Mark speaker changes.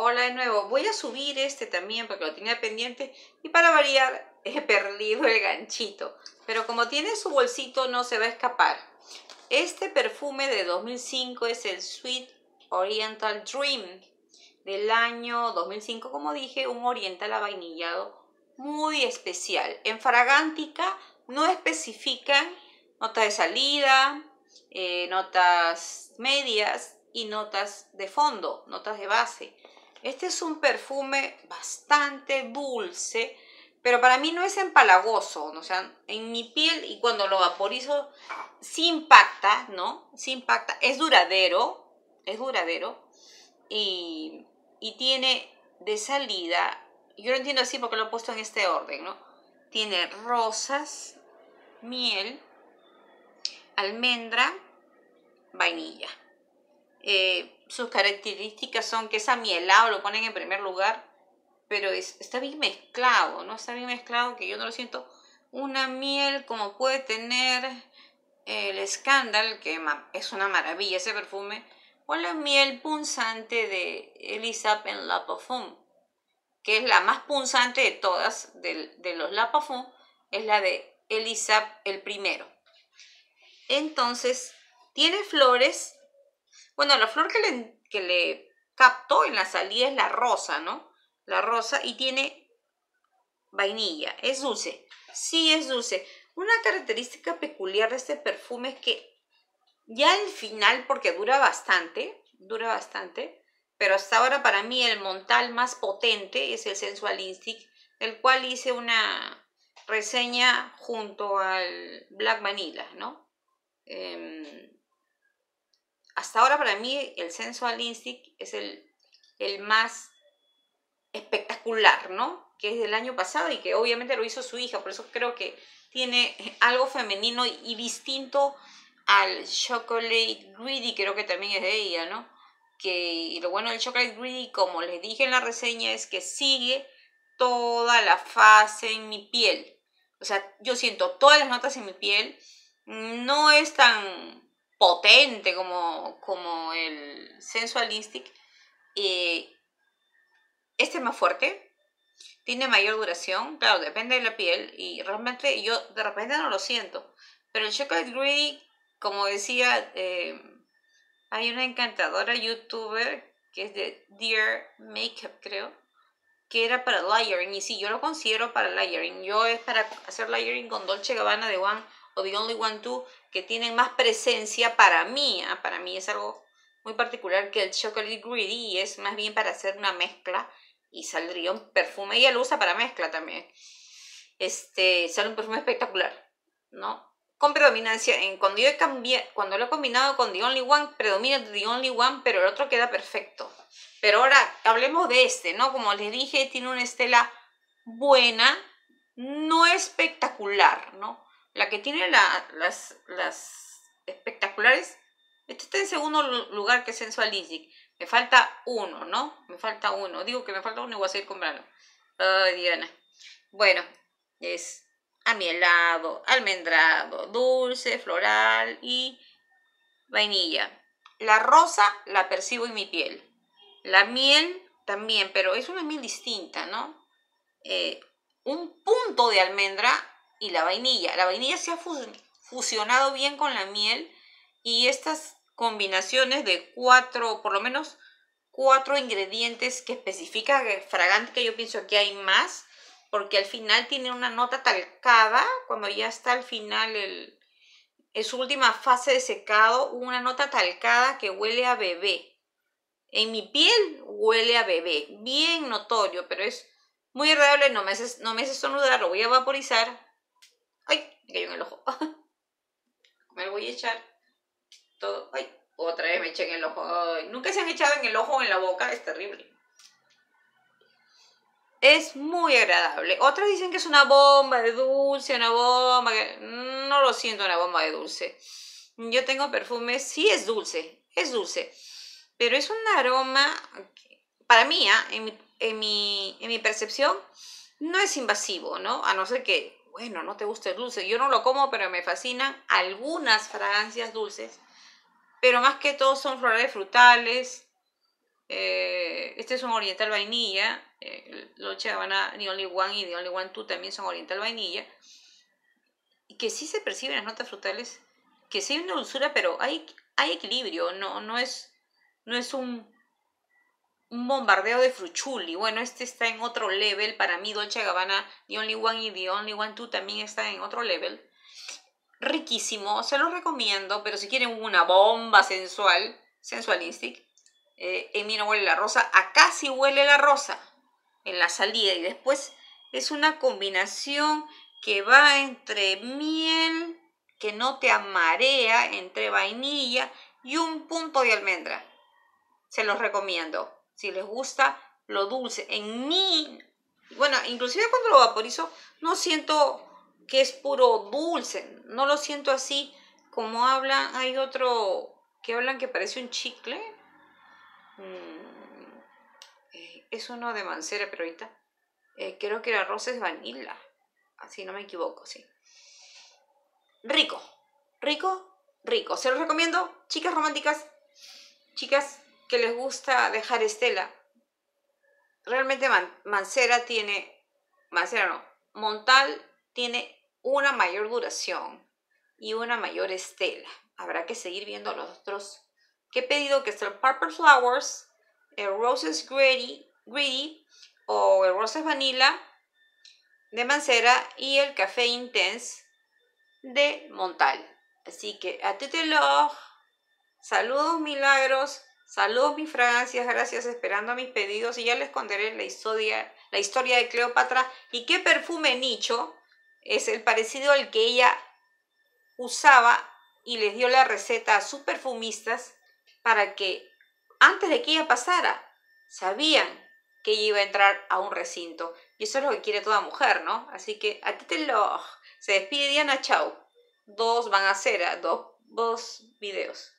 Speaker 1: Hola de nuevo, voy a subir este también porque lo tenía pendiente y para variar he perdido el ganchito, pero como tiene su bolsito no se va a escapar. Este perfume de 2005 es el Sweet Oriental Dream del año 2005, como dije, un oriental avainillado muy especial. En Fragántica no especifican notas de salida, eh, notas medias y notas de fondo, notas de base. Este es un perfume bastante dulce, pero para mí no es empalagoso, o sea, en mi piel y cuando lo vaporizo sí impacta, ¿no? Sí impacta, es duradero, es duradero y, y tiene de salida, yo lo entiendo así porque lo he puesto en este orden, ¿no? Tiene rosas, miel, almendra, vainilla. Eh, sus características son que es amielado, lo ponen en primer lugar, pero está bien mezclado, ¿no? Está bien mezclado que yo no lo siento. Una miel como puede tener eh, el Scandal, que es una maravilla ese perfume, o la miel punzante de Elizabeth en La Parfum, que es la más punzante de todas de, los La Parfum, es la de Elizabeth el primero. Entonces, tiene flores bueno, la flor que le, captó en la salida es la rosa, ¿no? La rosa y tiene vainilla. Es dulce. Sí, es dulce. Una característica peculiar de este perfume es que ya al final, porque dura bastante, dura bastante, pero hasta ahora para mí el montal más potente es el Sensualistic, el cual hice una reseña junto al Black Vanilla, ¿no? Em, hasta ahora para mí el Sensual Instinct es el, el más espectacular, ¿no? Que es del año pasado y que obviamente lo hizo su hija, por eso creo que tiene algo femenino y distinto al Chocolate Greedy, creo que también es de ella, ¿no? Que lo bueno del Chocolate Greedy, como les dije en la reseña, es que sigue toda la fase en mi piel. O sea, yo siento todas las notas en mi piel. No es tan potente como, como el Sensualistic, este es más fuerte, tiene mayor duración, claro, depende de la piel y realmente yo de repente no lo siento, pero el Chocolate greedy como decía, eh, hay una encantadora youtuber que es de Dear Makeup, creo, que era para layering. Y sí, yo lo considero para layering. Yo es para hacer layering con Dolce Gabbana de One o The Only One Two que tienen más presencia para mí. ¿ah? Para mí es algo muy particular que el Chocolate Greedy es más bien para hacer una mezcla y saldría un perfume. Ella lo usa para mezcla también. Este, sale un perfume espectacular, ¿no? Con predominancia, en, cuando, cuando lo he combinado con The Only One, predomina The Only One, pero el otro queda perfecto. Pero ahora hablemos de este, ¿no? Como les dije, tiene una estela buena, no espectacular, ¿no? la que tiene las, espectaculares, Este está en segundo lugar que es Sensualistic. Me falta uno, ¿no? Me falta uno. Digo que me falta uno y voy a seguir comprando. Ay, Diana. Bueno, es amielado, almendrado, dulce, floral y vainilla. La rosa la percibo en mi piel. La miel también, pero es una miel distinta, ¿no? Eh, un punto de almendra y la vainilla. La vainilla se ha fusionado bien con la miel y estas combinaciones de cuatro, por lo menos cuatro ingredientes que especifica fragante, que yo pienso que hay más, porque al final tiene una nota talcada, cuando ya está al final el, su última fase de secado, una nota talcada que huele a bebé. En mi piel huele a bebé, bien notorio, pero es muy agradable, no me hace, no me hace sonudar, lo voy a vaporizar ¡Ay! Me cayó en el ojo. me lo voy a echar todo. ¡Ay! Otra vez me eché en el ojo. nunca se han echado en el ojo o en la boca. Es terrible. Es muy agradable. Otras dicen que es una bomba de dulce, una bomba que... Mm, no lo siento, una bomba de dulce. Yo tengo perfume, sí es dulce, es dulce. Pero es un aroma, para mí, ¿ah? en, mi, en mi percepción, no es invasivo, ¿no? A no ser que bueno, no te gusta el dulce. Yo no lo como, pero me fascinan algunas fragancias dulces. Pero más que todo son florales frutales. Eh, este es un oriental vainilla. Eh, de Habana, The Only One y The Only One Two también son oriental vainilla. Y que sí se perciben las notas frutales. Que sí hay una dulzura, pero hay, hay equilibrio. No, no, es, no es un un bombardeo de Fruchuli. Bueno, este está en otro level. Para mí, Dolce Gabbana, The Only One y The Only One Two también están en otro level. Riquísimo, se los recomiendo, pero si quieren una bomba sensual, sensualistic, en mí no huele la rosa. Acá sí huele la rosa en la salida y después es una combinación que va entre miel, que no te amarea, entre vainilla y un punto de almendra. Se los recomiendo si les gusta lo dulce. En mí, bueno, inclusive cuando lo vaporizo, no siento que es puro dulce, no lo siento así como hablan, hay otro que hablan que parece un chicle. Mm, eh, es uno de Mancera, pero ahorita eh, creo que arroz es vanilla, así no me equivoco, sí. Rico, rico, rico. Se los recomiendo, chicas románticas, chicas que les gusta dejar estela. Realmente Mancera tiene, Mancera no, Montal tiene una mayor duración y una mayor estela. Habrá que seguir viendo los otros que he pedido, que es el Purple Flowers, el Roses Greedy, Greedy o el Roses Vanilla de Mancera y el Café Intense de Montal. Así que a los saludos milagros, Saludos mis fragancias, gracias, esperando a mis pedidos y ya les contaré la historia, la historia de Cleopatra y qué perfume nicho es el parecido al que ella usaba y les dio la receta a sus perfumistas para que antes de que ella pasara sabían que ella iba a entrar a un recinto. Y eso es lo que quiere toda mujer, ¿no? Así que a ti te lo... Se despide Diana, chao. Dos van a hacer, ah, dos, dos videos.